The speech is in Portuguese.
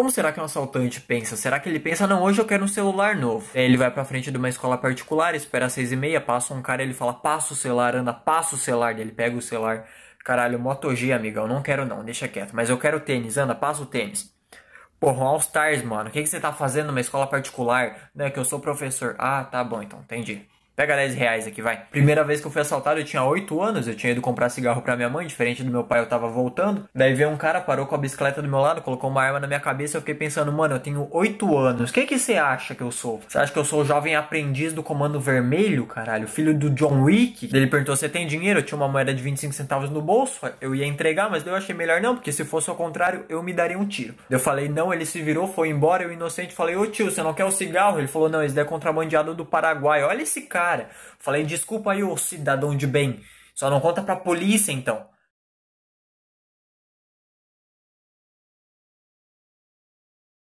Como será que um assaltante pensa? Será que ele pensa, não, hoje eu quero um celular novo? Aí é, ele vai pra frente de uma escola particular, espera às seis e meia, passa um cara, ele fala, passa o celular, anda, passa o celular, ele pega o celular. Caralho, Moto G, amigão, não quero não, deixa quieto. Mas eu quero tênis, anda, passa o tênis. Porra, um All Stars, mano, o que, que você tá fazendo numa escola particular? Não, é que eu sou professor. Ah, tá bom, então, entendi. Pega 10 reais aqui, vai. Primeira vez que eu fui assaltado, eu tinha 8 anos, eu tinha ido comprar cigarro pra minha mãe, diferente do meu pai, eu tava voltando. Daí veio um cara, parou com a bicicleta do meu lado, colocou uma arma na minha cabeça, eu fiquei pensando, mano, eu tenho 8 anos, o que que você acha que eu sou? Você acha que eu sou o jovem aprendiz do Comando Vermelho, caralho? Filho do John Wick? Ele perguntou, você tem dinheiro? Eu tinha uma moeda de 25 centavos no bolso, eu ia entregar, mas eu achei melhor não, porque se fosse ao contrário, eu me daria um tiro. Eu falei, não, ele se virou, foi embora, eu inocente, falei, ô tio, você não quer o cigarro? Ele falou, não, esse daí é contrabandeado do Paraguai, olha esse cara cara. Falei, desculpa aí, ô cidadão de bem. Só não conta pra polícia então.